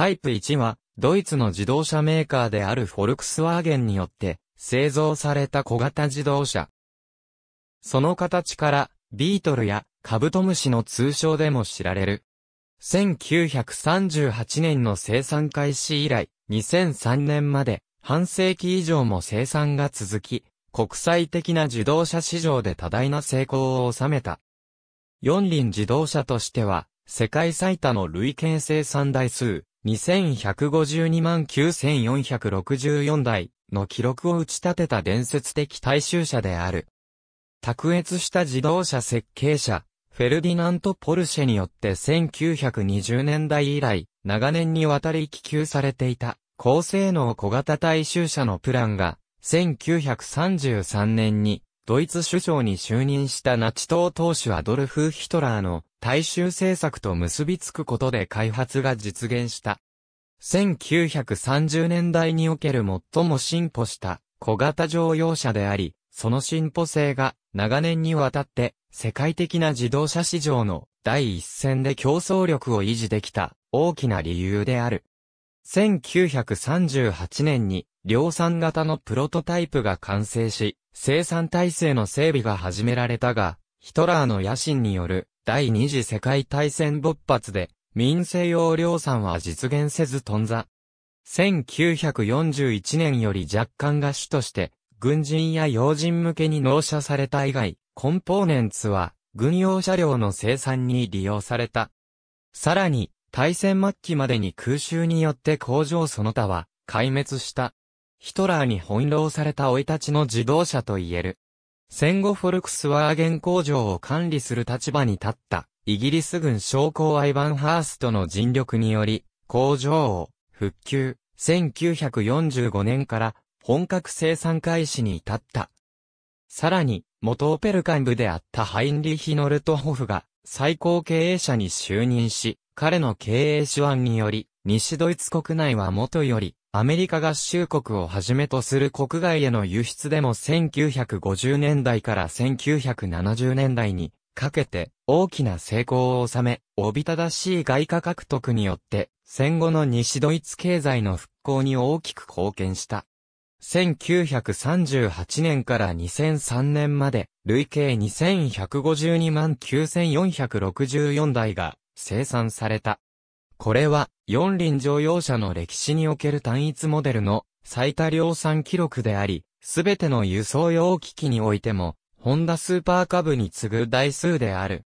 タイプ1は、ドイツの自動車メーカーであるフォルクスワーゲンによって製造された小型自動車。その形から、ビートルやカブトムシの通称でも知られる。1938年の生産開始以来、2003年まで半世紀以上も生産が続き、国際的な自動車市場で多大な成功を収めた。四輪自動車としては、世界最多の累計生産台数、2152万9464台の記録を打ち立てた伝説的大衆車である。卓越した自動車設計者、フェルディナント・ポルシェによって1920年代以来、長年にわたり気球されていた、高性能小型大衆車のプランが、1933年に、ドイツ首相に就任したナチ党党首アドルフ・ヒトラーの大衆政策と結びつくことで開発が実現した。1930年代における最も進歩した小型乗用車であり、その進歩性が長年にわたって世界的な自動車市場の第一線で競争力を維持できた大きな理由である。1938年に量産型のプロトタイプが完成し、生産体制の整備が始められたが、ヒトラーの野心による第二次世界大戦勃発で、民生用量産は実現せず頓挫。1941年より若干が主として、軍人や要人向けに納車された以外、コンポーネンツは、軍用車両の生産に利用された。さらに、大戦末期までに空襲によって工場その他は、壊滅した。ヒトラーに翻弄された老いたちの自動車と言える。戦後フォルクスワーゲン工場を管理する立場に立った、イギリス軍将校アイバンハーストの尽力により、工場を復旧、1945年から本格生産開始に至った。さらに、元オペル幹部であったハインリヒ・ノルトホフが最高経営者に就任し、彼の経営手腕により、西ドイツ国内はもとより、アメリカ合衆国をはじめとする国外への輸出でも1950年代から1970年代にかけて大きな成功を収め、おびただしい外貨獲得によって戦後の西ドイツ経済の復興に大きく貢献した。1938年から2003年まで累計2152万9464台が生産された。これは、四輪乗用車の歴史における単一モデルの最多量産記録であり、すべての輸送用機器においても、ホンダスーパーカブに次ぐ台数である。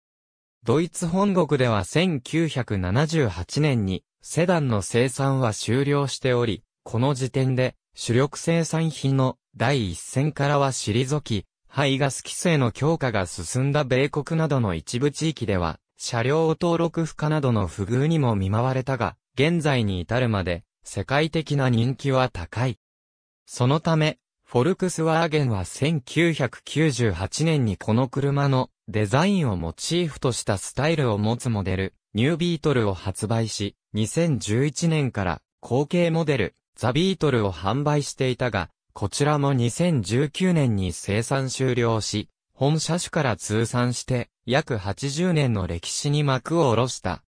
ドイツ本国では1978年にセダンの生産は終了しており、この時点で主力生産品の第一線からは退き、排ガス規制の強化が進んだ米国などの一部地域では車両登録不可などの不遇にも見舞われたが、現在に至るまで、世界的な人気は高い。そのため、フォルクスワーゲンは1998年にこの車のデザインをモチーフとしたスタイルを持つモデル、ニュービートルを発売し、2011年から後継モデル、ザ・ビートルを販売していたが、こちらも2019年に生産終了し、本車種から通算して約80年の歴史に幕を下ろした。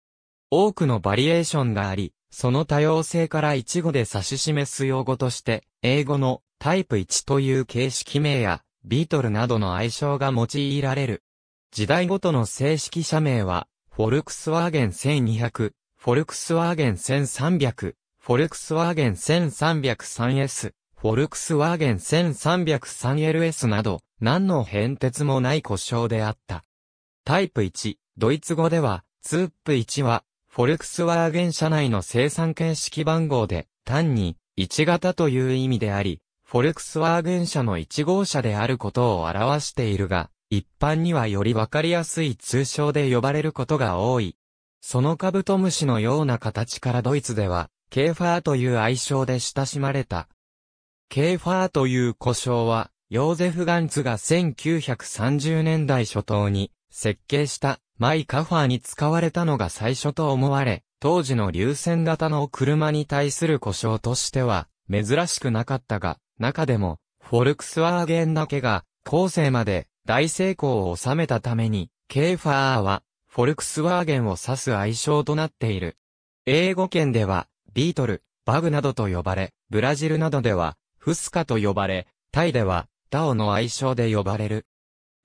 多くのバリエーションがあり、その多様性から一語で指し示す用語として、英語のタイプ1という形式名や、ビートルなどの愛称が用いられる。時代ごとの正式社名は、フォルクスワーゲン1200、フォルクスワーゲン1300、フォルクスワーゲン 1303S、フォルクスワーゲン 1303LS など、何の変哲もない故障であった。タイプ1、ドイツ語では、ツープ1は、フォルクスワーゲン社内の生産形式番号で、単に、1型という意味であり、フォルクスワーゲン社の1号車であることを表しているが、一般にはよりわかりやすい通称で呼ばれることが多い。そのカブトムシのような形からドイツでは、ケーファーという愛称で親しまれた。ケーファーという故障は、ヨーゼフ・ガンツが1930年代初頭に設計したマイカファーに使われたのが最初と思われ、当時の流線型の車に対する故障としては珍しくなかったが、中でもフォルクスワーゲンだけが後世まで大成功を収めたために、ケーファーはフォルクスワーゲンを指す愛称となっている。英語圏ではビートル、バグなどと呼ばれ、ブラジルなどではフスカと呼ばれ、タイではダオの愛称で呼ばれる。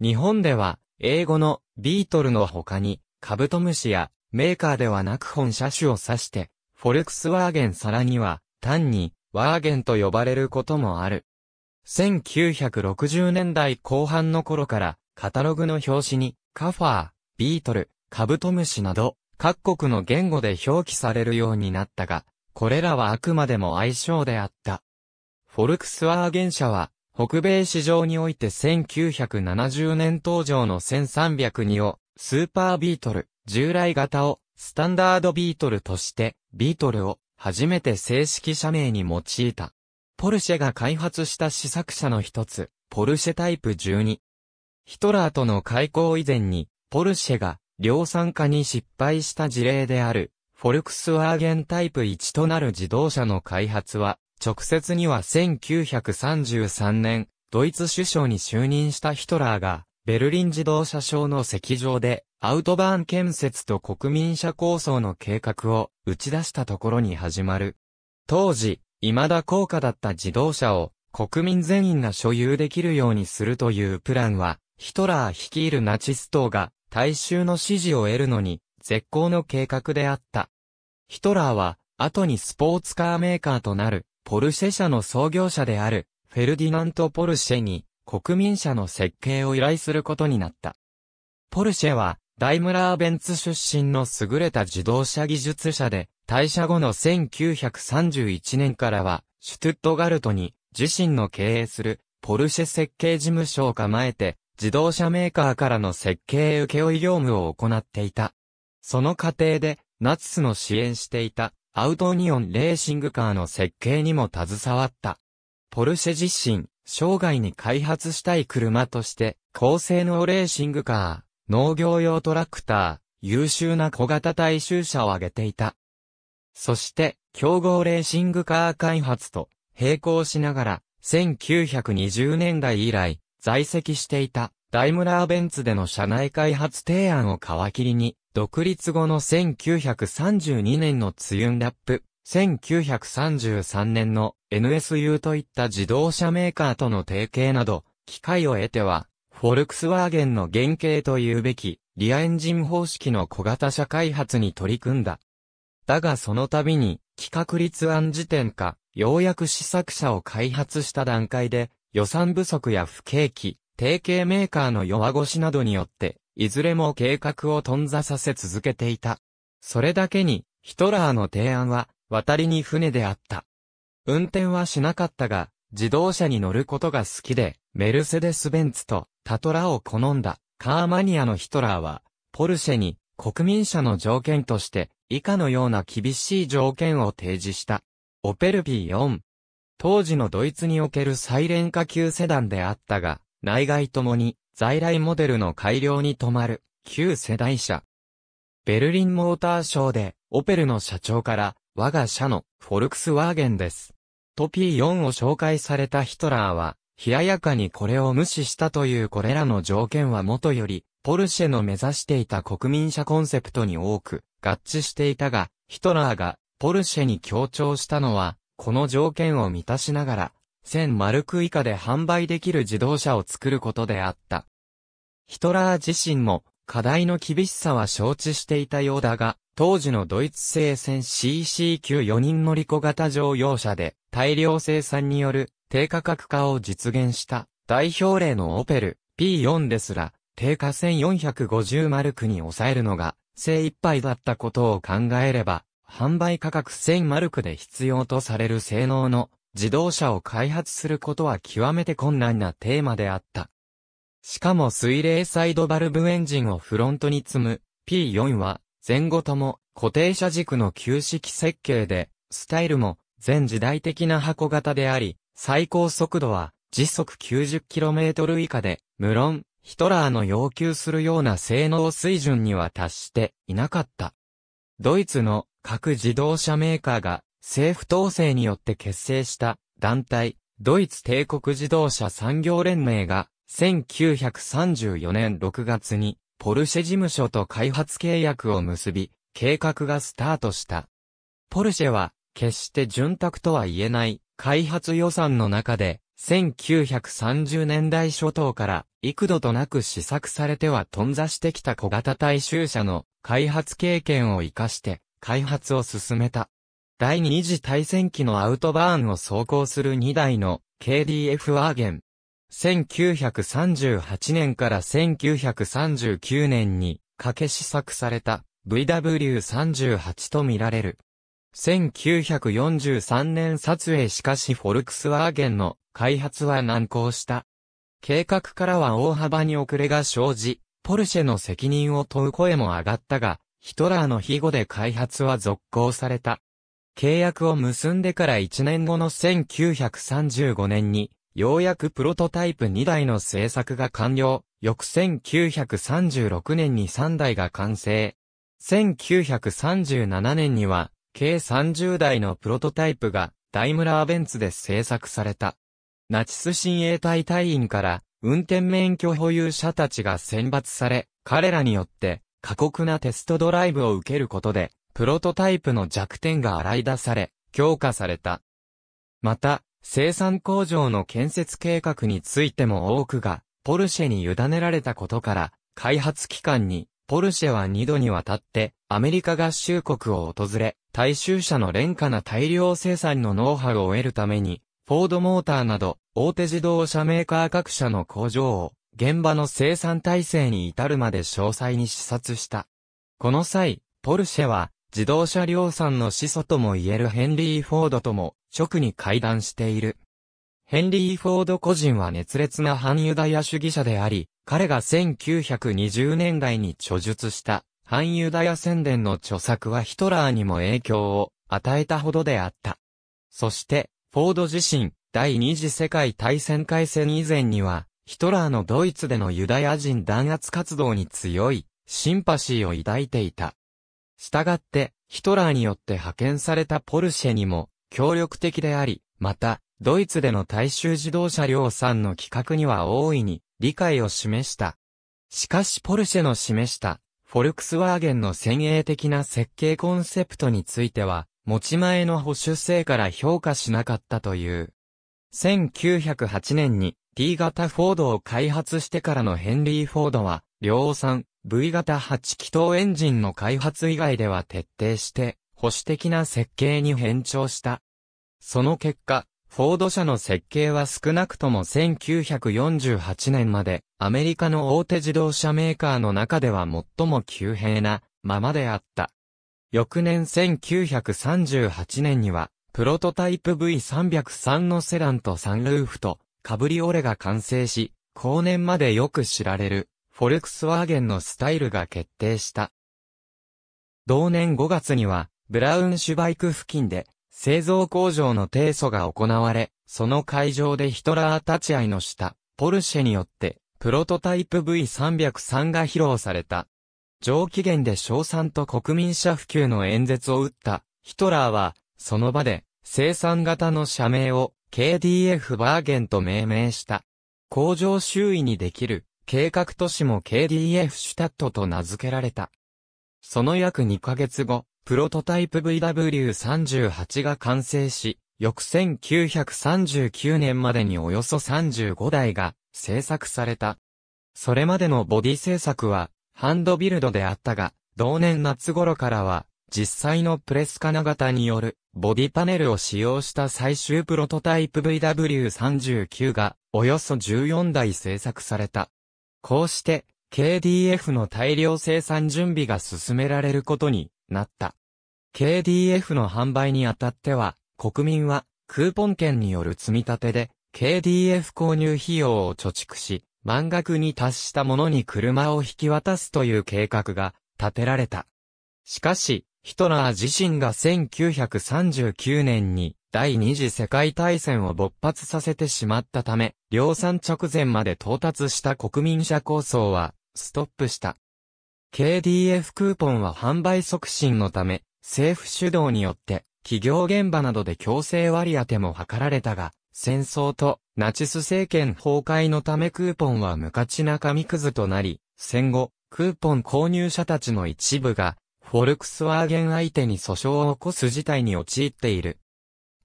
日本では、英語のビートルの他に、カブトムシやメーカーではなく本車種を指して、フォルクスワーゲンさらには、単に、ワーゲンと呼ばれることもある。1960年代後半の頃から、カタログの表紙に、カファー、ビートル、カブトムシなど、各国の言語で表記されるようになったが、これらはあくまでも愛称であった。フォルクスワーゲン社は、北米市場において1970年登場の1302を、スーパービートル、従来型を、スタンダードビートルとして、ビートルを、初めて正式社名に用いた。ポルシェが開発した試作車の一つ、ポルシェタイプ12。ヒトラーとの開口以前に、ポルシェが、量産化に失敗した事例である、フォルクスワーゲンタイプ1となる自動車の開発は、直接には1933年、ドイツ首相に就任したヒトラーが、ベルリン自動車省の席上で、アウトバーン建設と国民車構想の計画を打ち出したところに始まる。当時、未だ高価だった自動車を国民全員が所有できるようにするというプランは、ヒトラー率いるナチス党が大衆の支持を得るのに絶好の計画であった。ヒトラーは、後にスポーツカーメーカーとなるポルシェ社の創業者である、フェルディナント・ポルシェに、国民社の設計を依頼することになった。ポルシェは、ダイムラー・ベンツ出身の優れた自動車技術者で、退社後の1931年からは、シュトゥットガルトに、自身の経営する、ポルシェ設計事務所を構えて、自動車メーカーからの設計請負業務を行っていた。その過程で、ナチスの支援していたアウトニオンレーシングカーの設計にも携わった。ポルシェ自身、生涯に開発したい車として、高性能レーシングカー、農業用トラクター、優秀な小型大衆車を挙げていた。そして、競合レーシングカー開発と並行しながら、1920年代以来、在籍していたダイムラーベンツでの社内開発提案を皮切りに、独立後の1932年のツユンラップ、1933年の NSU といった自動車メーカーとの提携など、機会を得ては、フォルクスワーゲンの原型というべき、リアエンジン方式の小型車開発に取り組んだ。だがその度に、企画立案時点か、ようやく試作車を開発した段階で、予算不足や不景気、提携メーカーの弱腰などによって、いずれも計画を頓挫させ続けていた。それだけに、ヒトラーの提案は、渡りに船であった。運転はしなかったが、自動車に乗ることが好きで、メルセデス・ベンツとタトラを好んだ、カーマニアのヒトラーは、ポルシェに国民車の条件として、以下のような厳しい条件を提示した。オペル P4。当時のドイツにおけるサイレン化級セダンであったが、内外ともに在来モデルの改良に止まる、旧世代車。ベルリンモーターショーで、オペルの社長から、我が社の、フォルクスワーゲンです。トピー4を紹介されたヒトラーは、冷やかにこれを無視したというこれらの条件はもとより、ポルシェの目指していた国民車コンセプトに多く合致していたが、ヒトラーがポルシェに強調したのは、この条件を満たしながら、1000マルク以下で販売できる自動車を作ることであった。ヒトラー自身も課題の厳しさは承知していたようだが、当時のドイツ製戦 CC 級4人乗り小型乗用車で大量生産による低価格化を実現した代表例のオペル P4 ですら定価1450マルクに抑えるのが精一杯だったことを考えれば販売価格1000マルクで必要とされる性能の自動車を開発することは極めて困難なテーマであった。しかも水冷サイドバルブエンジンをフロントに積む P4 は前後とも固定車軸の旧式設計で、スタイルも全時代的な箱型であり、最高速度は時速 90km 以下で、無論、ヒトラーの要求するような性能水準には達していなかった。ドイツの各自動車メーカーが政府統制によって結成した団体、ドイツ帝国自動車産業連盟が、1934年6月に、ポルシェ事務所と開発契約を結び、計画がスタートした。ポルシェは、決して潤沢とは言えない、開発予算の中で、1930年代初頭から幾度となく試作されては頓挫してきた小型大衆車の開発経験を活かして開発を進めた。第二次大戦期のアウトバーンを走行する2台の KDF ワーゲン。1938年から1939年にかけ試作された VW38 とみられる。1943年撮影しかしフォルクスワーゲンの開発は難航した。計画からは大幅に遅れが生じ、ポルシェの責任を問う声も上がったが、ヒトラーの庇護で開発は続行された。契約を結んでから1年後の1935年に、ようやくプロトタイプ2台の製作が完了。翌1936年に3台が完成。1937年には、計30台のプロトタイプが、ダイムラーベンツで製作された。ナチス親衛隊隊員から、運転免許保有者たちが選抜され、彼らによって、過酷なテストドライブを受けることで、プロトタイプの弱点が洗い出され、強化された。また、生産工場の建設計画についても多くが、ポルシェに委ねられたことから、開発期間に、ポルシェは2度にわたって、アメリカ合衆国を訪れ、大衆車の廉価な大量生産のノウハウを得るために、フォードモーターなど、大手自動車メーカー各社の工場を、現場の生産体制に至るまで詳細に視察した。この際、ポルシェは、自動車量産の始祖とも言えるヘンリー・フォードとも、直に会談している。ヘンリー・フォード個人は熱烈な反ユダヤ主義者であり、彼が1920年代に著述した反ユダヤ宣伝の著作はヒトラーにも影響を与えたほどであった。そして、フォード自身、第二次世界大戦開戦以前には、ヒトラーのドイツでのユダヤ人弾圧活動に強い、シンパシーを抱いていた。したがって、ヒトラーによって派遣されたポルシェにも協力的であり、また、ドイツでの大衆自動車量産の企画には大いに理解を示した。しかしポルシェの示したフォルクスワーゲンの先鋭的な設計コンセプトについては、持ち前の保守性から評価しなかったという。1908年に T 型フォードを開発してからのヘンリー・フォードは、量産、V 型8気筒エンジンの開発以外では徹底して、保守的な設計に変調した。その結果、フォード社の設計は少なくとも1948年まで、アメリカの大手自動車メーカーの中では最も急平なままであった。翌年1938年には、プロトタイプ V303 のセランとサンルーフと、カブリオレが完成し、後年までよく知られるフォルクスワーゲンのスタイルが決定した。同年5月には、ブラウンシュバイク付近で、製造工場の提訴が行われ、その会場でヒトラー立ち会いの下、ポルシェによって、プロトタイプ V303 が披露された。上機嫌で賞賛と国民者普及の演説を打ったヒトラーは、その場で生産型の社名を KDF バーゲンと命名した。工場周囲にできる計画都市も KDF シュタットと名付けられた。その約2ヶ月後、プロトタイプ VW38 が完成し、翌1939年までにおよそ35台が製作された。それまでのボディ製作はハンドビルドであったが、同年夏頃からは実際のプレス金型によるボディパネルを使用した最終プロトタイプ VW39 がおよそ14台製作された。こうして、KDF の大量生産準備が進められることになった。KDF の販売にあたっては、国民はクーポン券による積み立てで、KDF 購入費用を貯蓄し、満額に達したものに車を引き渡すという計画が立てられた。しかし、ヒトラー自身が1939年に第二次世界大戦を勃発させてしまったため、量産直前まで到達した国民社構想は、ストップした。KDF クーポンは販売促進のため、政府主導によって、企業現場などで強制割り当ても図られたが、戦争とナチス政権崩壊のためクーポンは無価値な紙くずとなり、戦後、クーポン購入者たちの一部が、フォルクスワーゲン相手に訴訟を起こす事態に陥っている。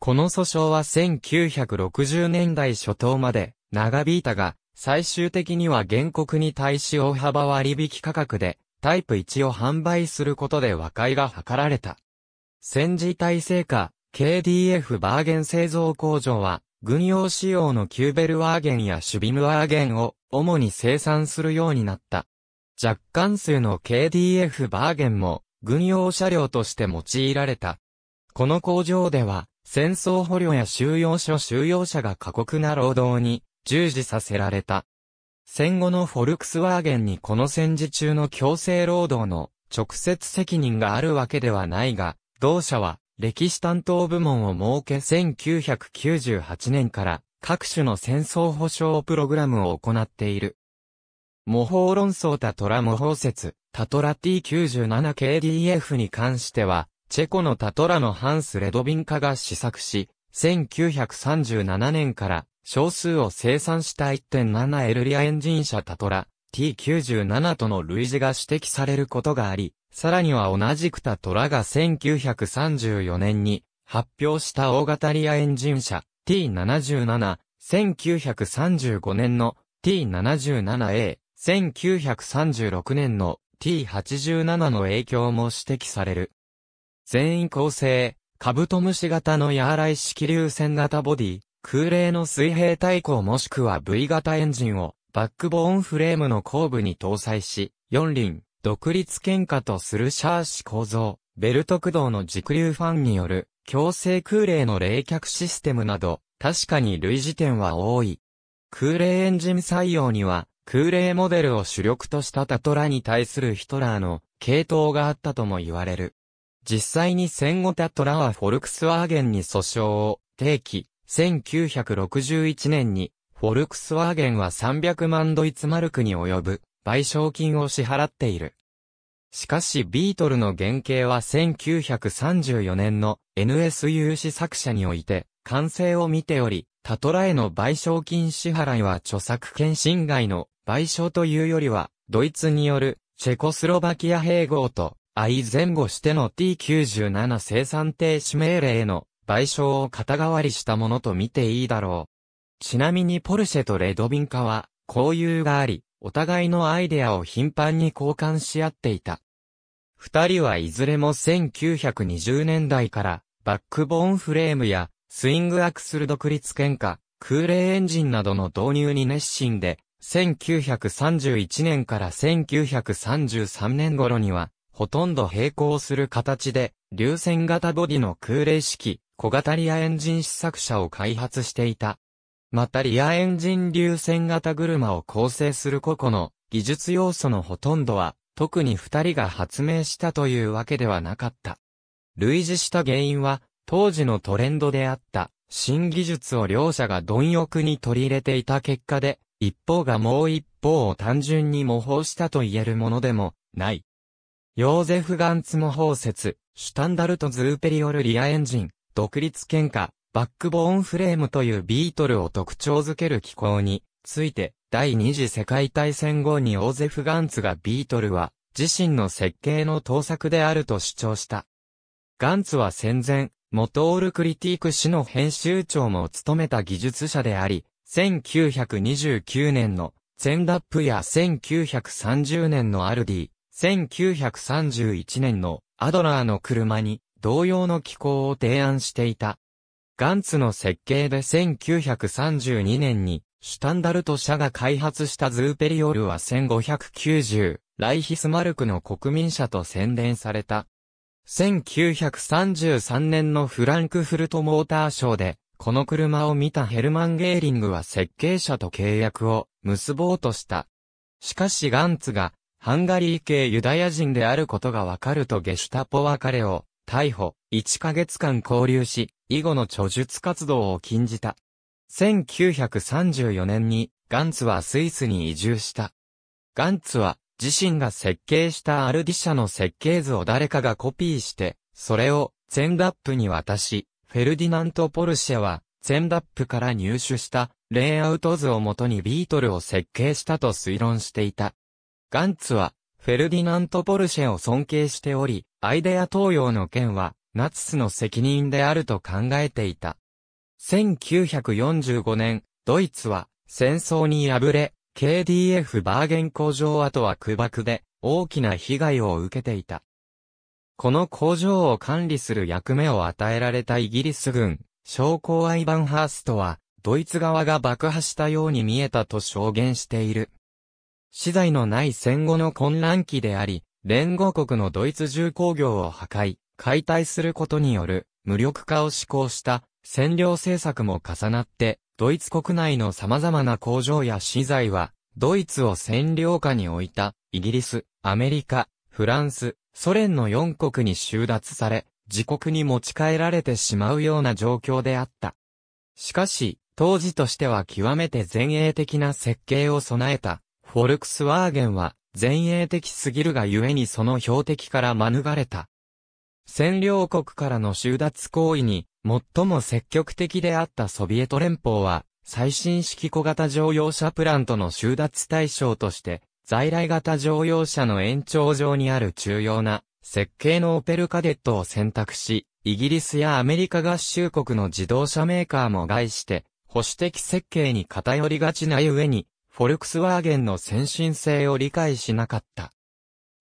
この訴訟は1960年代初頭まで長引いたが、最終的には原告に対し大幅割引価格でタイプ1を販売することで和解が図られた。戦時体制下、KDF バーゲン製造工場は、軍用仕様のキューベルワーゲンやシュビムワーゲンを主に生産するようになった。若干数の KDF バーゲンも軍用車両として用いられた。この工場では戦争捕虜や収容所収容者が過酷な労働に従事させられた。戦後のフォルクスワーゲンにこの戦時中の強制労働の直接責任があるわけではないが、同社は歴史担当部門を設け1998年から各種の戦争保障プログラムを行っている。模倣論争タトラ模倣説、タトラ T97KDF に関しては、チェコのタトラのハンス・レドビンカが試作し、1937年から少数を生産した1 7ルリアエンジン車タトラ T97 との類似が指摘されることがあり、さらには同じくタトラが1934年に発表した大型リアエンジン車 T77、1935年の T77A、1936年の T87 の影響も指摘される。全員構成、カブトムシ型のやーライ式流線型ボディ、空冷の水平対向もしくは V 型エンジンをバックボーンフレームの後部に搭載し、4輪、独立喧嘩とするシャーシ構造、ベルト駆動の軸流ファンによる強制空冷の冷却システムなど、確かに類似点は多い。空冷エンジン採用には、空冷モデルを主力としたタトラに対するヒトラーの系統があったとも言われる。実際に戦後タトラはフォルクスワーゲンに訴訟を提起、1961年にフォルクスワーゲンは300万ドイツマルクに及ぶ賠償金を支払っている。しかしビートルの原型は1934年の NSU 試作者において完成を見ており、タトラへの賠償金支払いは著作権侵害の賠償というよりは、ドイツによるチェコスロバキア併合と相前後しての T97 生産停止命令の賠償を肩代わりしたものと見ていいだろう。ちなみにポルシェとレドビンカは、交友があり、お互いのアイデアを頻繁に交換し合っていた。二人はいずれも1920年代から、バックボーンフレームや、スイングアクスル独立喧嘩、空冷エンジンなどの導入に熱心で、1931年から1933年頃には、ほとんど並行する形で、流線型ボディの空冷式、小型リアエンジン試作車を開発していた。またリアエンジン流線型車を構成する個々の技術要素のほとんどは、特に二人が発明したというわけではなかった。類似した原因は、当時のトレンドであった、新技術を両者が貪欲に取り入れていた結果で、一方がもう一方を単純に模倣したと言えるものでも、ない。ヨーゼフ・ガンツ模包説、シュタンダルト・ズーペリオル・リアエンジン、独立喧嘩、バックボーンフレームというビートルを特徴づける機構について、第二次世界大戦後にヨーゼフ・ガンツがビートルは、自身の設計の盗作であると主張した。ガンツは戦前、元オールクリティーク氏の編集長も務めた技術者であり、1929年の、ゼンダップや1930年のアルディ、1931年のアドラーの車に同様の機構を提案していた。ガンツの設計で1932年にシュタンダルト社が開発したズーペリオルは1590、ライヒスマルクの国民車と宣伝された。1933年のフランクフルトモーターショーで、この車を見たヘルマン・ゲーリングは設計者と契約を結ぼうとした。しかしガンツがハンガリー系ユダヤ人であることがわかるとゲシュタポは彼を逮捕、1ヶ月間交流し、以後の著述活動を禁じた。1934年にガンツはスイスに移住した。ガンツは自身が設計したアルディ社の設計図を誰かがコピーして、それをゼンダップに渡し、フェルディナント・ポルシェはゼンダップから入手したレイアウト図をもとにビートルを設計したと推論していた。ガンツは、フェルディナント・ポルシェを尊敬しており、アイデア東洋の件は、ナチスの責任であると考えていた。1945年、ドイツは、戦争に敗れ、KDF バーゲン工場跡は空爆で、大きな被害を受けていた。この工場を管理する役目を与えられたイギリス軍、将校アイバンハーストは、ドイツ側が爆破したように見えたと証言している。資材のない戦後の混乱期であり、連合国のドイツ重工業を破壊、解体することによる無力化を施行した占領政策も重なって、ドイツ国内の様々な工場や資材は、ドイツを占領下に置いた、イギリス、アメリカ、フランス、ソ連の4国に収奪され、自国に持ち帰られてしまうような状況であった。しかし、当時としては極めて前衛的な設計を備えたフォルクスワーゲンは前衛的すぎるがゆえにその標的から免れた。占領国からの収奪行為に最も積極的であったソビエト連邦は最新式小型乗用車プラントの収奪対象として在来型乗用車の延長上にある重要な設計のオペルカデットを選択し、イギリスやアメリカ合衆国の自動車メーカーも害して、保守的設計に偏りがちな上に、フォルクスワーゲンの先進性を理解しなかった。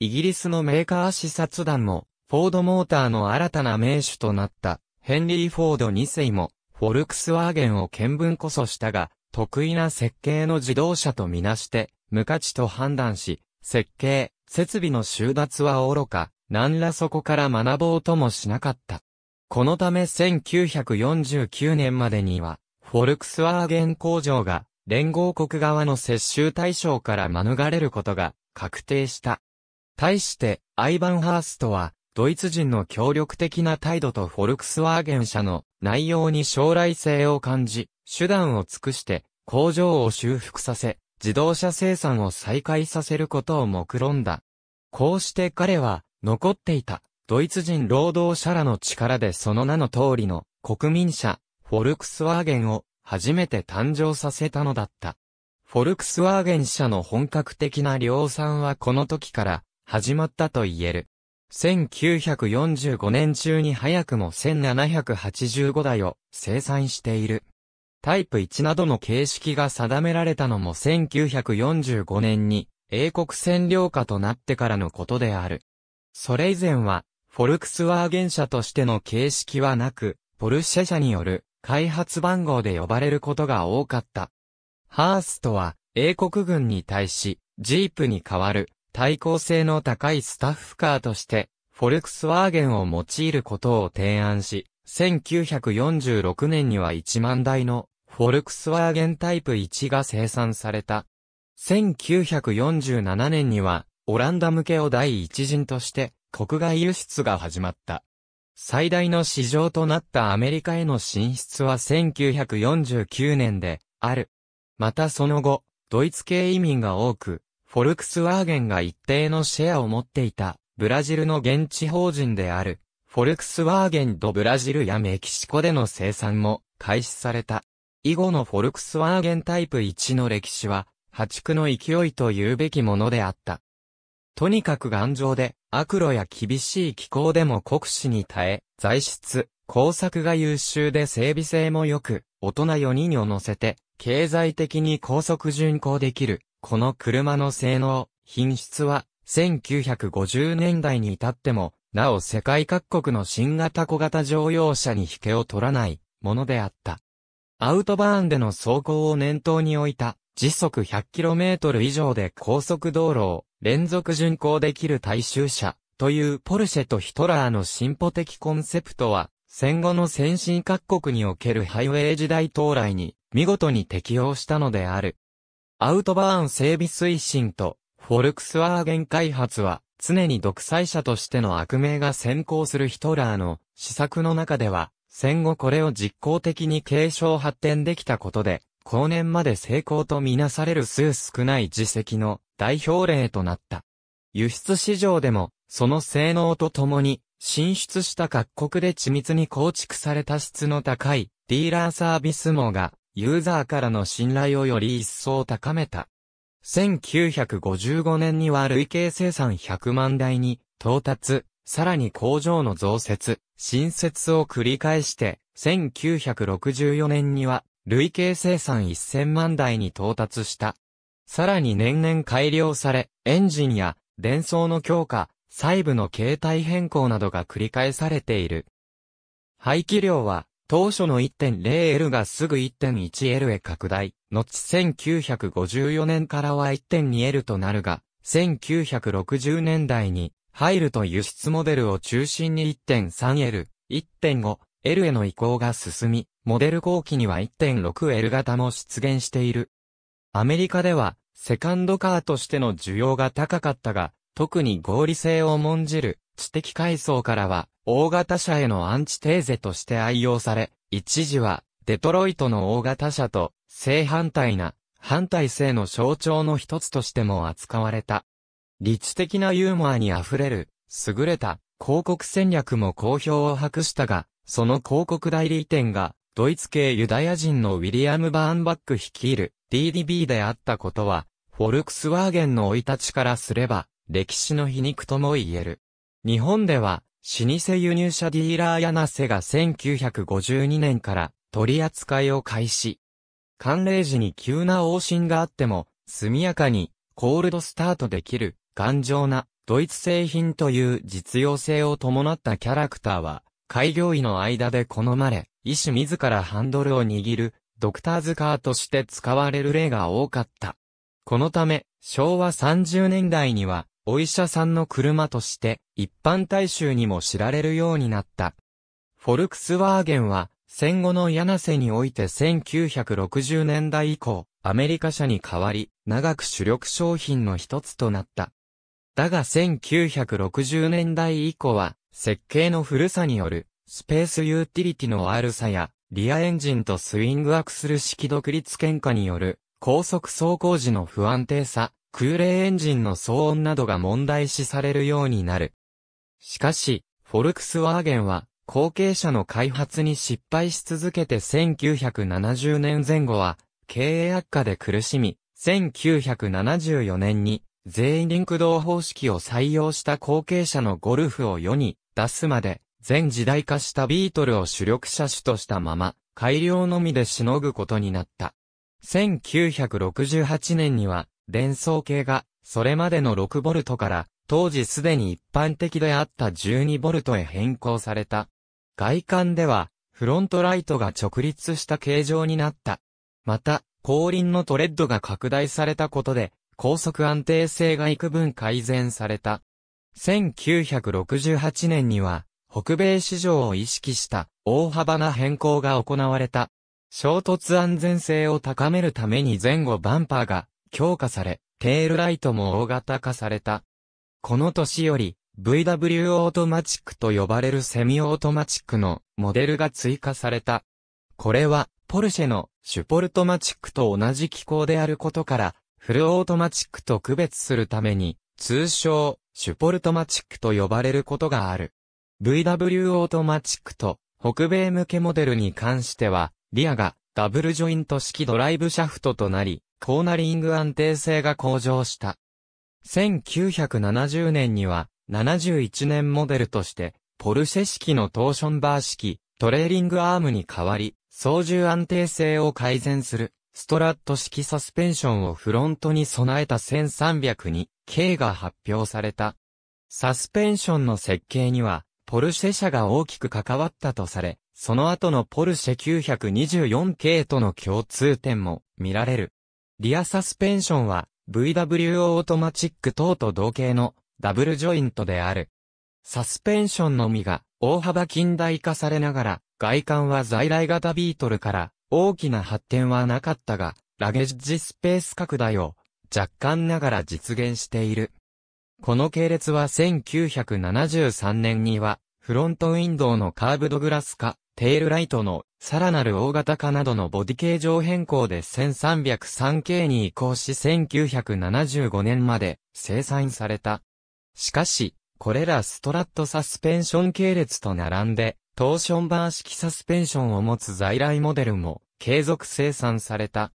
イギリスのメーカー視察団も、フォードモーターの新たな名手となった、ヘンリー・フォード2世も、フォルクスワーゲンを見分こそしたが、得意な設計の自動車とみなして、無価値と判断し、設計、設備の収奪は愚か、何らそこから学ぼうともしなかった。このため1949年までには、フォルクスワーゲン工場が連合国側の接収対象から免れることが確定した。対して、アイバンハーストは、ドイツ人の協力的な態度とフォルクスワーゲン社の内容に将来性を感じ、手段を尽くして工場を修復させ、自動車生産を再開させることを目論んだ。こうして彼は残っていたドイツ人労働者らの力でその名の通りの国民者、フォルクスワーゲンを初めて誕生させたのだった。フォルクスワーゲン社の本格的な量産はこの時から始まったと言える。1945年中に早くも1785台を生産している。タイプ1などの形式が定められたのも1945年に英国占領下となってからのことである。それ以前は、フォルクスワーゲン社としての形式はなく、ポルシェ社による開発番号で呼ばれることが多かった。ハーストは、英国軍に対し、ジープに代わる、対抗性の高いスタッフカーとして、フォルクスワーゲンを用いることを提案し、1946年には1万台の、フォルクスワーゲンタイプ1が生産された。1947年には、オランダ向けを第一陣として、国外輸出が始まった。最大の市場となったアメリカへの進出は1949年で、ある。またその後、ドイツ系移民が多く、フォルクスワーゲンが一定のシェアを持っていた、ブラジルの現地法人である、フォルクスワーゲンとブラジルやメキシコでの生産も開始された。以後のフォルクスワーゲンタイプ1の歴史は、破竹の勢いと言うべきものであった。とにかく頑丈で、悪路や厳しい気候でも酷使に耐え、材質、工作が優秀で整備性も良く、大人4人を乗せて、経済的に高速巡航できる。この車の性能、品質は、1950年代に至っても、なお世界各国の新型小型乗用車に引けを取らないものであった。アウトバーンでの走行を念頭に置いた時速 100km 以上で高速道路を連続巡航できる大衆車というポルシェとヒトラーの進歩的コンセプトは、戦後の先進各国におけるハイウェイ時代到来に見事に適応したのである。アウトバーン整備推進とフォルクスワーゲン開発は常に独裁者としての悪名が先行するヒトラーの施策の中では戦後これを実効的に継承発展できたことで後年まで成功とみなされる数少ない自責の代表例となった。輸出市場でも、その性能とともに、進出した各国で緻密に構築された質の高いディーラーサービス網が、ユーザーからの信頼をより一層高めた。1955年には累計生産100万台に到達、さらに工場の増設、新設を繰り返して、1964年には累計生産1000万台に到達した。さらに年々改良され、エンジンや伝送の強化、細部の形態変更などが繰り返されている。排気量は、当初の 1.0L がすぐ 1.1L へ拡大、後1954年からは 1.2L となるが、1960年代に、入ると輸出モデルを中心に 1.3L、1.5L への移行が進み、モデル後期には 1.6L 型も出現している。アメリカでは、セカンドカーとしての需要が高かったが、特に合理性を重んじる知的階層からは、大型車へのアンチテーゼとして愛用され、一時は、デトロイトの大型車と、正反対な、反対性の象徴の一つとしても扱われた。理知的なユーモアに溢れる、優れた、広告戦略も好評を博したが、その広告代理店が、ドイツ系ユダヤ人のウィリアム・バーンバック率いる、DDB であったことは、フォルクスワーゲンの老い立ちからすれば、歴史の皮肉とも言える。日本では、老舗輸入車ディーラーナセが1952年から取り扱いを開始。寒冷時に急な往診があっても、速やかにコールドスタートできる頑丈なドイツ製品という実用性を伴ったキャラクターは、開業医の間で好まれ、医師自らハンドルを握るドクターズカーとして使われる例が多かった。このため、昭和30年代には、お医者さんの車として、一般大衆にも知られるようになった。フォルクスワーゲンは、戦後の柳瀬において1960年代以降、アメリカ車に代わり、長く主力商品の一つとなった。だが1960年代以降は、設計の古さによる、スペースユーティリティの悪さや、リアエンジンとスイングアクスル式独立喧嘩による高速走行時の不安定さ、空冷エンジンの騒音などが問題視されるようになる。しかし、フォルクスワーゲンは後継者の開発に失敗し続けて1970年前後は経営悪化で苦しみ、1974年に全員リンク動方式を採用した後継者のゴルフを世に出すまで全時代化したビートルを主力車種としたまま、改良のみでしのぐことになった。1968年には、電装系が、それまでの6トから、当時すでに一般的であった1 2トへ変更された。外観では、フロントライトが直立した形状になった。また、後輪のトレッドが拡大されたことで、高速安定性が幾分改善された。1968年には、北米市場を意識した大幅な変更が行われた。衝突安全性を高めるために前後バンパーが強化され、テールライトも大型化された。この年より VW オートマチックと呼ばれるセミオートマチックのモデルが追加された。これはポルシェのシュポルトマチックと同じ機構であることからフルオートマチックと区別するために通称シュポルトマチックと呼ばれることがある。VW オートマチックと北米向けモデルに関しては、リアがダブルジョイント式ドライブシャフトとなり、コーナリング安定性が向上した。1970年には、71年モデルとして、ポルシェ式のトーションバー式、トレーリングアームに代わり、操縦安定性を改善する、ストラット式サスペンションをフロントに備えた1 3 0 2に、K が発表された。サスペンションの設計には、ポルシェ社が大きく関わったとされ、その後のポルシェ924系との共通点も見られる。リアサスペンションは VW o オートマチック等と同型のダブルジョイントである。サスペンションのみが大幅近代化されながら、外観は在来型ビートルから大きな発展はなかったが、ラゲッジスペース拡大を若干ながら実現している。この系列は1973年には、フロントウィンドウのカーブドグラス化、テールライトのさらなる大型化などのボディ形状変更で1303系に移行し1975年まで生産された。しかし、これらストラットサスペンション系列と並んで、トーションバー式サスペンションを持つ在来モデルも継続生産された。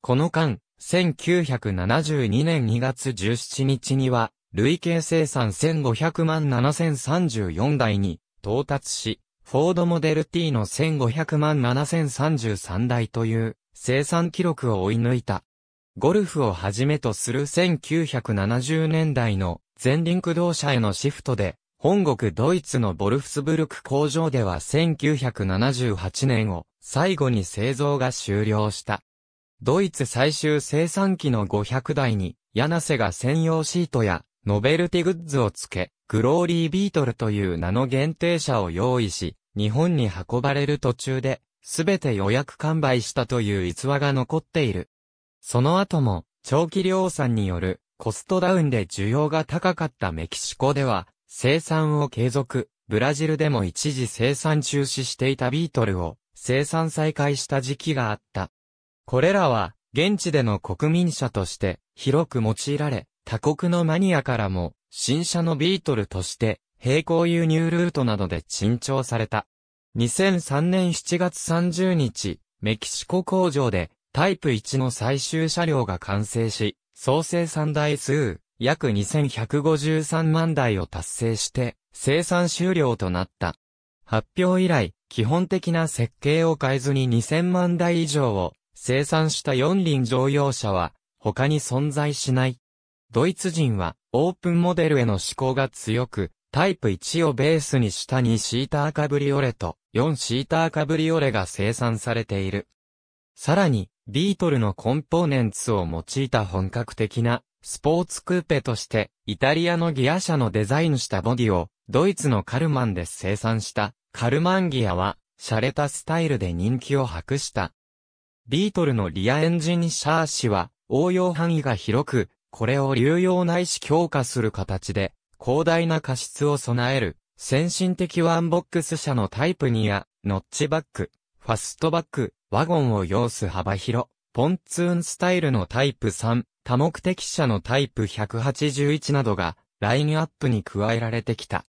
この間、1972年2月17日には、累計生産1500万7034台に到達し、フォードモデル T の1500万7033台という生産記録を追い抜いた。ゴルフをはじめとする1970年代の全輪駆動車へのシフトで、本国ドイツのボルフスブルク工場では1978年を最後に製造が終了した。ドイツ最終生産機の500台に、柳瀬が専用シートやノベルティグッズをつけ、グローリービートルという名の限定車を用意し、日本に運ばれる途中で、すべて予約完売したという逸話が残っている。その後も、長期量産によるコストダウンで需要が高かったメキシコでは、生産を継続、ブラジルでも一時生産中止していたビートルを生産再開した時期があった。これらは現地での国民車として広く用いられ、他国のマニアからも、新車のビートルとして、並行輸入ルートなどで珍重された。2003年7月30日、メキシコ工場で、タイプ1の最終車両が完成し、総生産台数、約2153万台を達成して、生産終了となった。発表以来、基本的な設計を変えずに2000万台以上を生産した4輪乗用車は他に存在しない。ドイツ人は、オープンモデルへの思考が強く、タイプ1をベースにした2シーターカブリオレと4シーターカブリオレが生産されている。さらに、ビートルのコンポーネンツを用いた本格的なスポーツクーペとして、イタリアのギア車のデザインしたボディを、ドイツのカルマンで生産したカルマンギアは、洒落たスタイルで人気を博した。ビートルのリアエンジンシャーシは、応用範囲が広く、これを流用ないし強化する形で、広大な過失を備える、先進的ワンボックス車のタイプにや、ノッチバック、ファストバック、ワゴンを要す幅広、ポンツーンスタイルのタイプ3、多目的車のタイプ181などが、ラインアップに加えられてきた。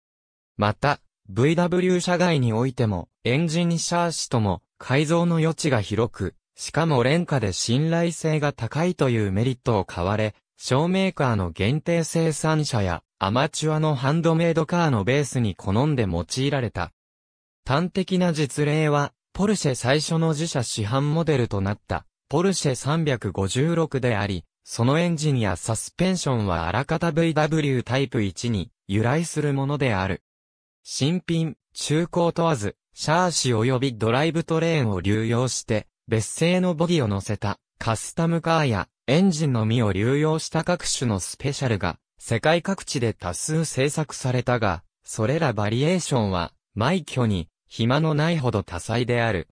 また、VW 社外においても、エンジンシャーシとも、改造の余地が広く、しかも廉価で信頼性が高いというメリットを買われ、小メーカーの限定生産者やアマチュアのハンドメイドカーのベースに好んで用いられた。端的な実例は、ポルシェ最初の自社市販モデルとなった、ポルシェ356であり、そのエンジンやサスペンションはあらかた VW タイプ1に由来するものである。新品、中古問わず、シャーシ及びドライブトレーンを流用して、別製のボディを乗せたカスタムカーやエンジンのみを流用した各種のスペシャルが、世界各地で多数制作されたが、それらバリエーションは、枚挙に、暇のないほど多彩である。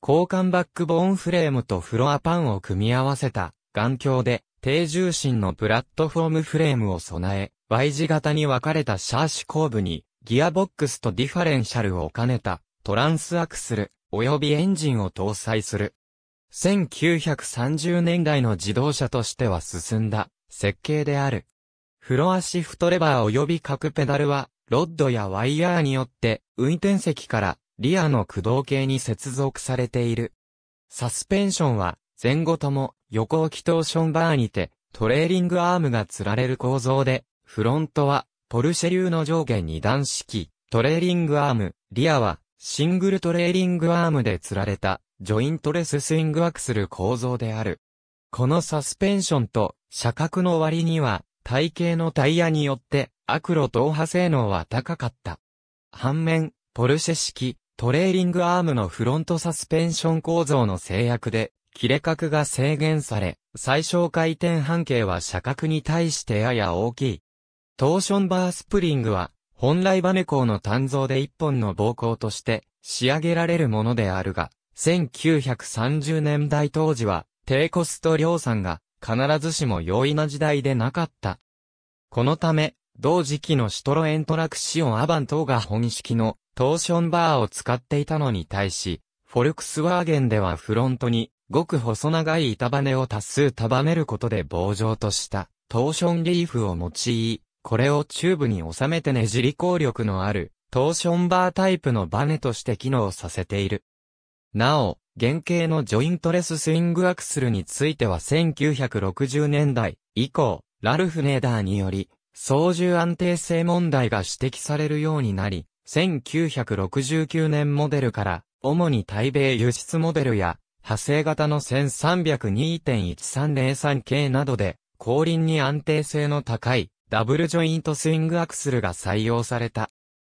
交換バックボーンフレームとフロアパンを組み合わせた、眼鏡で、低重心のプラットフォームフレームを備え、Y 字型に分かれたシャーシ後部に、ギアボックスとディファレンシャルを兼ねた、トランスアクスル、及びエンジンを搭載する。1930年代の自動車としては進んだ設計である。フロアシフトレバー及び各ペダルは、ロッドやワイヤーによって運転席からリアの駆動系に接続されている。サスペンションは前後とも横置きトーションバーにてトレーリングアームが釣られる構造で、フロントはポルシェ流の上下二段式トレーリングアーム、リアはシングルトレーリングアームで釣られたジョイントレススイングワークする構造である。このサスペンションと車格の割には体型のタイヤによってアクロ踏破性能は高かった。反面、ポルシェ式トレーリングアームのフロントサスペンション構造の制約で切れ角が制限され、最小回転半径は車角に対してやや大きい。トーションバースプリングは、本来バネーの単造で一本の膀胱として仕上げられるものであるが、1930年代当時は、低コスト量産が、必ずしも容易な時代でなかった。このため、同時期のシトロエントラクシオンアバン等が本式のトーションバーを使っていたのに対し、フォルクスワーゲンではフロントに、ごく細長い板バネを多数束ねることで棒状としたトーションリーフを用い、これをチューブに収めてねじり効力のあるトーションバータイプのバネとして機能させている。なお、原型のジョイントレススイングアクスルについては1960年代以降、ラルフ・ネーダーにより、操縦安定性問題が指摘されるようになり、1969年モデルから、主に対米輸出モデルや、派生型の1302.1303系などで、後輪に安定性の高い、ダブルジョイントスイングアクスルが採用された。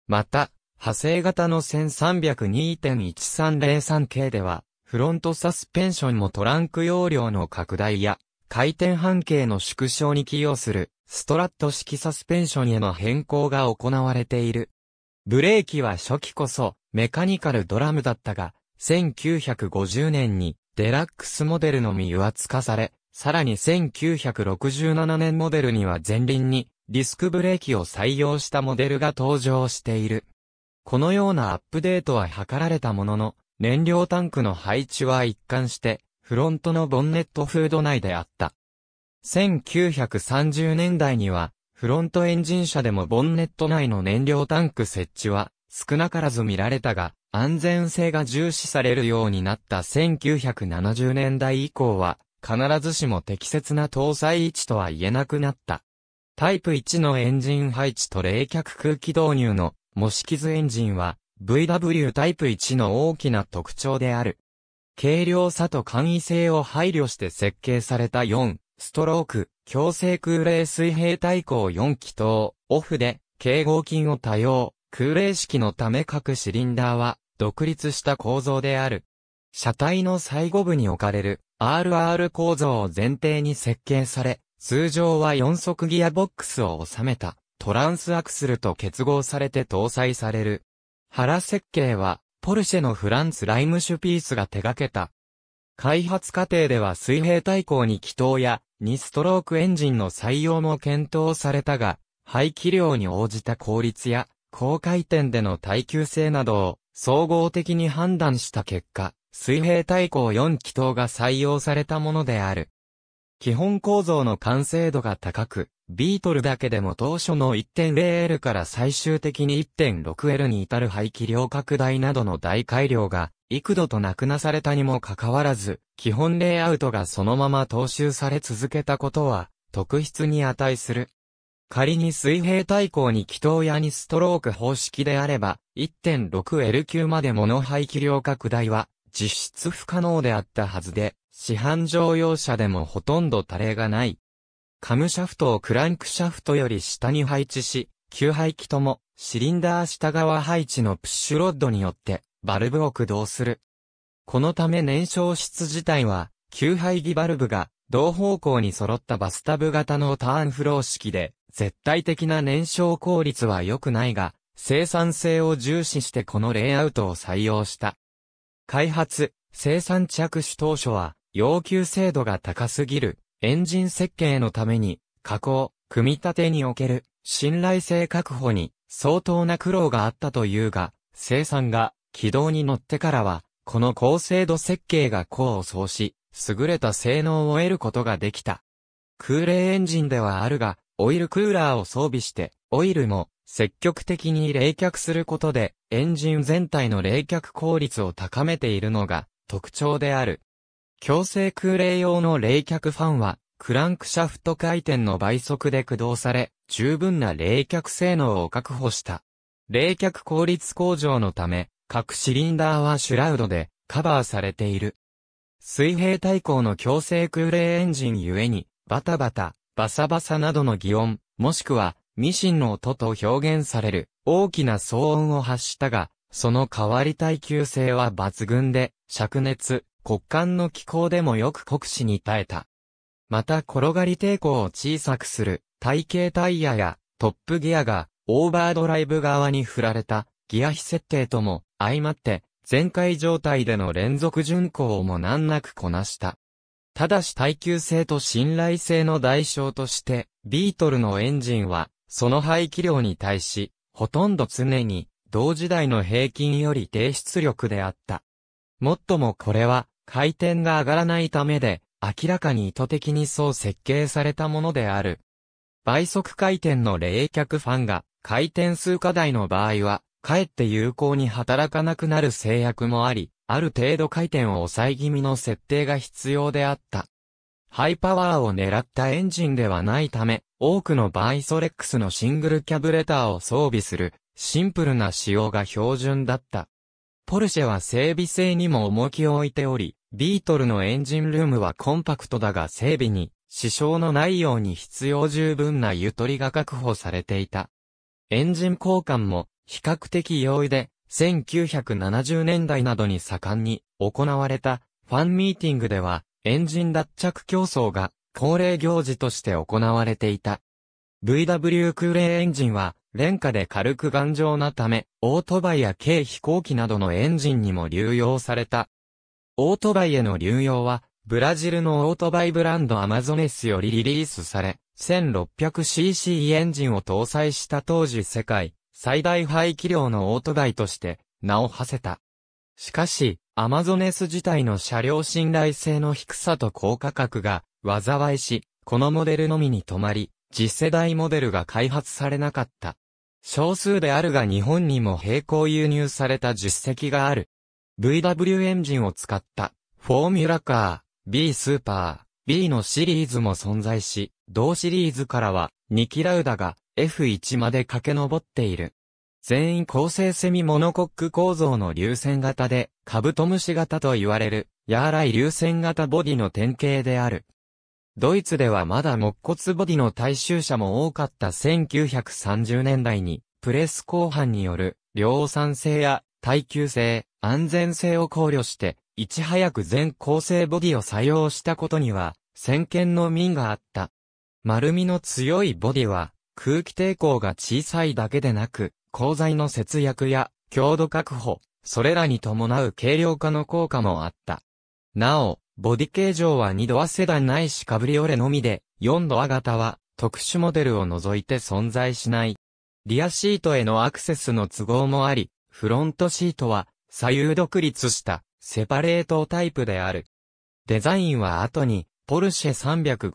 また、派生型の1302.1303系では、フロントサスペンションもトランク容量の拡大や、回転半径の縮小に寄与する、ストラット式サスペンションへの変更が行われている。ブレーキは初期こそ、メカニカルドラムだったが、1950年に、デラックスモデルのみ油圧化され、さらに1967年モデルには前輪に、ディスクブレーキを採用したモデルが登場している。このようなアップデートは図られたものの、燃料タンクの配置は一貫して、フロントのボンネットフード内であった。1930年代には、フロントエンジン車でもボンネット内の燃料タンク設置は少なからず見られたが、安全性が重視されるようになった1970年代以降は、必ずしも適切な搭載位置とは言えなくなった。タイプ1のエンジン配置と冷却空気導入の模式図エンジンは VW タイプ1の大きな特徴である。軽量さと簡易性を配慮して設計された4ストローク強制空冷水平対向4気筒オフで軽合金を多用空冷式のため各シリンダーは独立した構造である。車体の最後部に置かれる RR 構造を前提に設計され、通常は4速ギアボックスを収めた。トランスアクスルと結合されて搭載される。原設計は、ポルシェのフランス・ライムシュピースが手掛けた。開発過程では水平対向に気筒や2ストロークエンジンの採用も検討されたが、排気量に応じた効率や高回転での耐久性などを総合的に判断した結果、水平対向4気筒が採用されたものである。基本構造の完成度が高く、ビートルだけでも当初の 1.0L から最終的に 1.6L に至る排気量拡大などの大改良が幾度となくなされたにもかかわらず、基本レイアウトがそのまま踏襲され続けたことは、特筆に値する。仮に水平対向に気筒やにストローク方式であれば、1.6L 級までもの排気量拡大は、実質不可能であったはずで、市販乗用車でもほとんどタレがない。カムシャフトをクランクシャフトより下に配置し、吸排気ともシリンダー下側配置のプッシュロッドによってバルブを駆動する。このため燃焼室自体は吸排気バルブが同方向に揃ったバスタブ型のターンフロー式で絶対的な燃焼効率は良くないが生産性を重視してこのレイアウトを採用した。開発、生産着手当初は要求精度が高すぎるエンジン設計のために、加工、組み立てにおける信頼性確保に相当な苦労があったというが、生産が軌道に乗ってからは、この高精度設計が功を奏し、優れた性能を得ることができた。空冷エンジンではあるが、オイルクーラーを装備して、オイルも積極的に冷却することで、エンジン全体の冷却効率を高めているのが特徴である。強制空冷用の冷却ファンは、クランクシャフト回転の倍速で駆動され、十分な冷却性能を確保した。冷却効率向上のため、各シリンダーはシュラウドでカバーされている。水平対向の強制空冷エンジンゆえに、バタバタ、バサバサなどの擬音、もしくは、ミシンの音と表現される、大きな騒音を発したが、その代わり耐久性は抜群で、灼熱、骨幹の気候でもよく酷使に耐えた。また転がり抵抗を小さくする体型タイヤやトップギアがオーバードライブ側に振られたギア比設定とも相まって全開状態での連続巡航も難なくこなした。ただし耐久性と信頼性の代償としてビートルのエンジンはその排気量に対しほとんど常に同時代の平均より低出力であった。もっともこれは回転が上がらないためで、明らかに意図的にそう設計されたものである。倍速回転の冷却ファンが回転数課題の場合は、かえって有効に働かなくなる制約もあり、ある程度回転を抑え気味の設定が必要であった。ハイパワーを狙ったエンジンではないため、多くの場合ソレックスのシングルキャブレターを装備する、シンプルな仕様が標準だった。ポルシェは整備性にも重きを置いており、ビートルのエンジンルームはコンパクトだが整備に支障のないように必要十分なゆとりが確保されていた。エンジン交換も比較的容易で、1970年代などに盛んに行われたファンミーティングではエンジン脱着競争が恒例行事として行われていた。VW レーエンジンは廉価で軽く頑丈なため、オートバイや軽飛行機などのエンジンにも流用された。オートバイへの流用は、ブラジルのオートバイブランドアマゾネスよりリリースされ、1600cc エンジンを搭載した当時世界最大排気量のオートバイとして名を馳せた。しかし、アマゾネス自体の車両信頼性の低さと高価格が災いし、このモデルのみに止まり、次世代モデルが開発されなかった。少数であるが日本にも並行輸入された実績がある。VW エンジンを使った、フォーミュラカー、B スーパー、B のシリーズも存在し、同シリーズからは、ニキラウダが F1 まで駆け上っている。全員構成セミモノコック構造の流線型で、カブトムシ型と言われる、ヤーライ流線型ボディの典型である。ドイツではまだ木骨ボディの大衆車も多かった1930年代に、プレス後半による量産性や耐久性、安全性を考慮して、いち早く全構成ボディを採用したことには、先見の民があった。丸みの強いボディは、空気抵抗が小さいだけでなく、鋼材の節約や強度確保、それらに伴う軽量化の効果もあった。なお、ボディ形状は2度はセダンないしカブリオレのみで、4度は型は特殊モデルを除いて存在しない。リアシートへのアクセスの都合もあり、フロントシートは左右独立したセパレートタイプである。デザインは後に、ポルシェ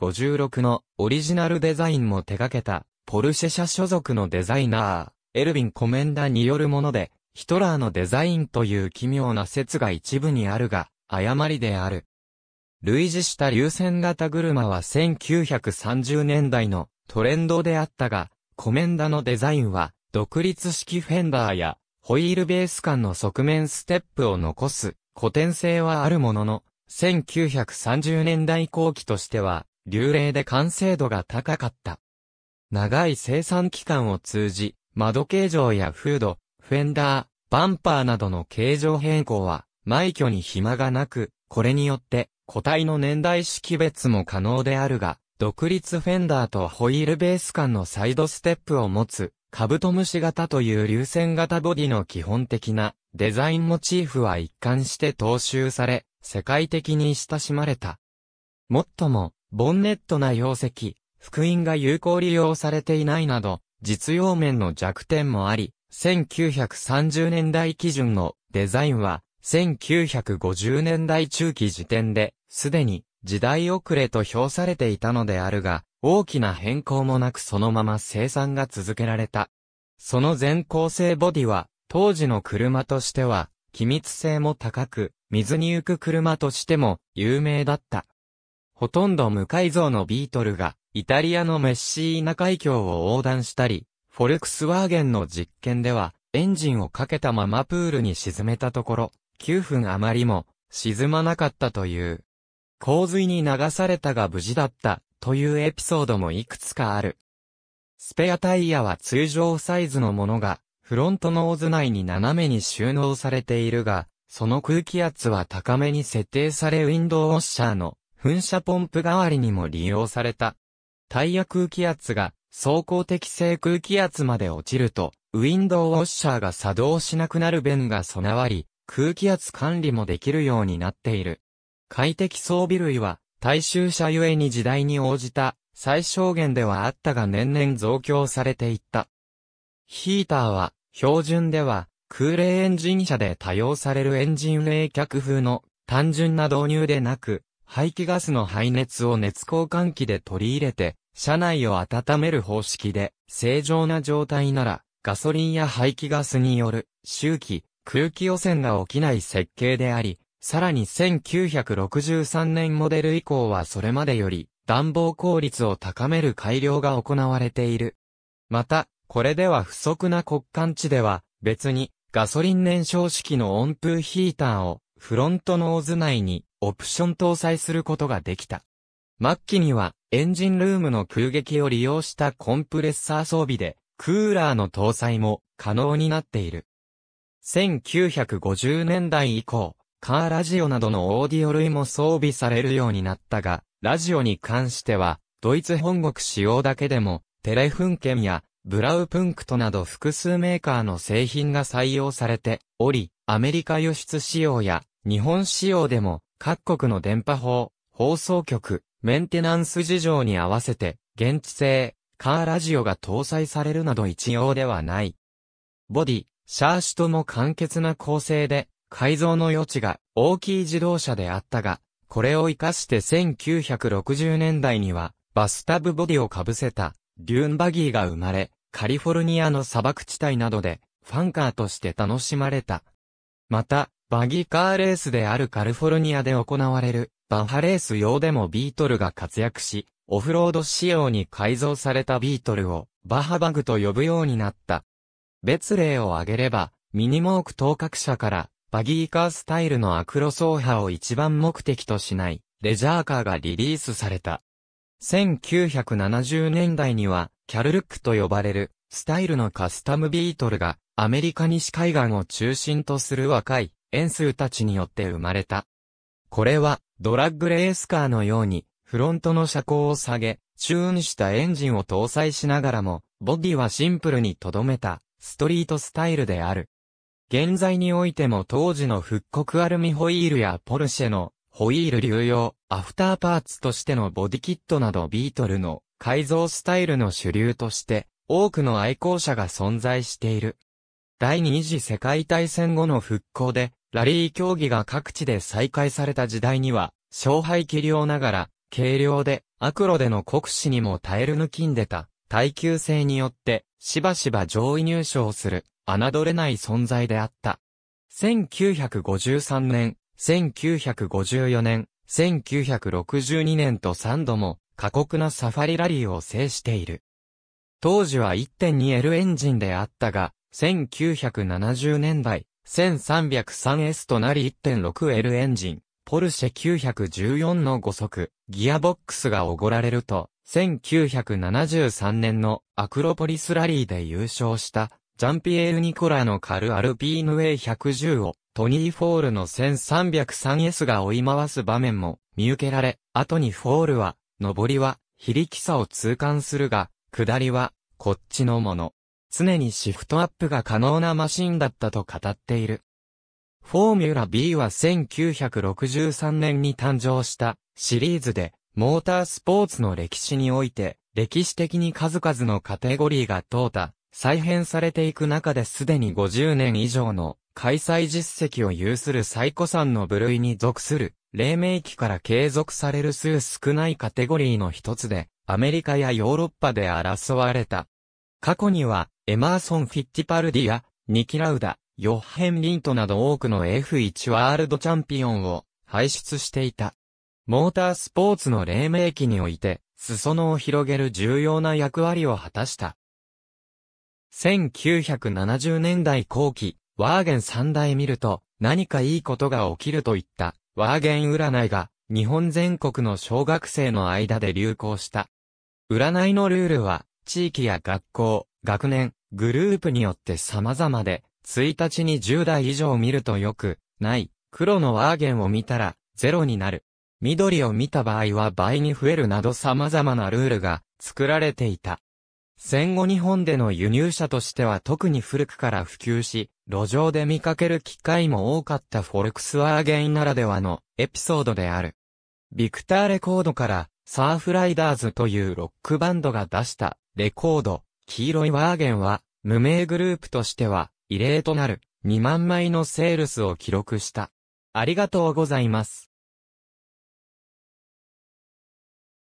356のオリジナルデザインも手掛けた、ポルシェ社所属のデザイナー、エルヴィン・コメンダによるもので、ヒトラーのデザインという奇妙な説が一部にあるが、誤りである。類似した流線型車は1930年代のトレンドであったが、コメンダのデザインは独立式フェンダーやホイールベース間の側面ステップを残す古典性はあるものの、1930年代後期としては流麗で完成度が高かった。長い生産期間を通じ、窓形状やフード、フェンダー、バンパーなどの形状変更は、枚挙に暇がなく、これによって、個体の年代識別も可能であるが、独立フェンダーとホイールベース間のサイドステップを持つ、カブトムシ型という流線型ボディの基本的なデザインモチーフは一貫して踏襲され、世界的に親しまれた。もっとも、ボンネットな容積、福音が有効利用されていないなど、実用面の弱点もあり、1930年代基準のデザインは1950年代中期時点ですでに時代遅れと評されていたのであるが、大きな変更もなくそのまま生産が続けられた。その全構成ボディは、当時の車としては、機密性も高く、水に浮く車としても有名だった。ほとんど無改造のビートルが、イタリアのメッシーナ海峡を横断したり、フォルクスワーゲンの実験では、エンジンをかけたままプールに沈めたところ、9分余りも沈まなかったという。洪水に流されたが無事だった、というエピソードもいくつかある。スペアタイヤは通常サイズのものが、フロントノーズ内に斜めに収納されているが、その空気圧は高めに設定されウィンドウウォッシャーの噴射ポンプ代わりにも利用された。タイヤ空気圧が走行適正空気圧まで落ちると、ウィンドウウォッシャーが作動しなくなる弁が備わり、空気圧管理もできるようになっている。快適装備類は、大衆車ゆえに時代に応じた、最小限ではあったが年々増強されていった。ヒーターは、標準では、空冷エンジン車で多用されるエンジン冷却風の単純な導入でなく、排気ガスの排熱を熱交換器で取り入れて、車内を温める方式で、正常な状態なら、ガソリンや排気ガスによる、周期、空気汚染が起きない設計であり、さらに1963年モデル以降はそれまでより暖房効率を高める改良が行われている。また、これでは不足な国間地では別にガソリン燃焼式の温風ヒーターをフロントノーズ内にオプション搭載することができた。末期にはエンジンルームの空撃を利用したコンプレッサー装備でクーラーの搭載も可能になっている。1950年代以降、カーラジオなどのオーディオ類も装備されるようになったが、ラジオに関しては、ドイツ本国使用だけでも、テレフンケンやブラウプンクトなど複数メーカーの製品が採用されており、アメリカ輸出仕様や日本仕様でも各国の電波法、放送局、メンテナンス事情に合わせて現地製、カーラジオが搭載されるなど一様ではない。ボディ、シャーシとも簡潔な構成で改造の余地が大きい自動車であったが、これを活かして1960年代にはバスタブボディを被せたデューンバギーが生まれ、カリフォルニアの砂漠地帯などでファンカーとして楽しまれた。また、バギーカーレースであるカリフォルニアで行われるバッハレース用でもビートルが活躍し、オフロード仕様に改造されたビートルをバハバグと呼ぶようになった。別例を挙げれば、ミニモーク当格者からバギーカースタイルのアクロ走破を一番目的としない、レジャーカーがリリースされた。1970年代には、キャルルックと呼ばれる、スタイルのカスタムビートルが、アメリカ西海岸を中心とする若い、演数たちによって生まれた。これは、ドラッグレースカーのように、フロントの車高を下げ、チューンしたエンジンを搭載しながらも、ボディはシンプルに留めた、ストリートスタイルである。現在においても当時の復刻アルミホイールやポルシェのホイール流用、アフターパーツとしてのボディキットなどビートルの改造スタイルの主流として多くの愛好者が存在している。第二次世界大戦後の復興でラリー競技が各地で再開された時代には勝敗気量ながら軽量で悪路での酷使にも耐える抜きんでた耐久性によってしばしば上位入賞する侮れない存在であった。1953年、1954年、1962年と3度も過酷なサファリラリーを制している。当時は 1.2L エンジンであったが、1970年代、1303S となり 1.6L エンジン、ポルシェ914の5速、ギアボックスがおごられると、1973年のアクロポリスラリーで優勝したジャンピエール・ニコラのカル・アルピーヌ A110 をトニー・フォールの 1303S が追い回す場面も見受けられ、後にフォールは、上りは、非力さを痛感するが、下りは、こっちのもの。常にシフトアップが可能なマシンだったと語っている。フォーミュラ B は1963年に誕生したシリーズで、モータースポーツの歴史において、歴史的に数々のカテゴリーが通った再編されていく中ですでに50年以上の開催実績を有する最古参の部類に属する、黎明期から継続される数少ないカテゴリーの一つで、アメリカやヨーロッパで争われた。過去には、エマーソン・フィッティパルディや、ニキラウダ、ヨッヘン・リントなど多くの F1 ワールドチャンピオンを輩出していた。モータースポーツの黎明期において、裾野を広げる重要な役割を果たした。1970年代後期、ワーゲン三大見ると何かいいことが起きるといったワーゲン占いが日本全国の小学生の間で流行した。占いのルールは地域や学校、学年、グループによって様々で、1日に10代以上見るとよく、ない、黒のワーゲンを見たら、ゼロになる。緑を見た場合は倍に増えるなど様々なルールが作られていた。戦後日本での輸入車としては特に古くから普及し、路上で見かける機会も多かったフォルクスワーゲンならではのエピソードである。ビクターレコードからサーフライダーズというロックバンドが出したレコード、黄色いワーゲンは無名グループとしては異例となる2万枚のセールスを記録した。ありがとうございます。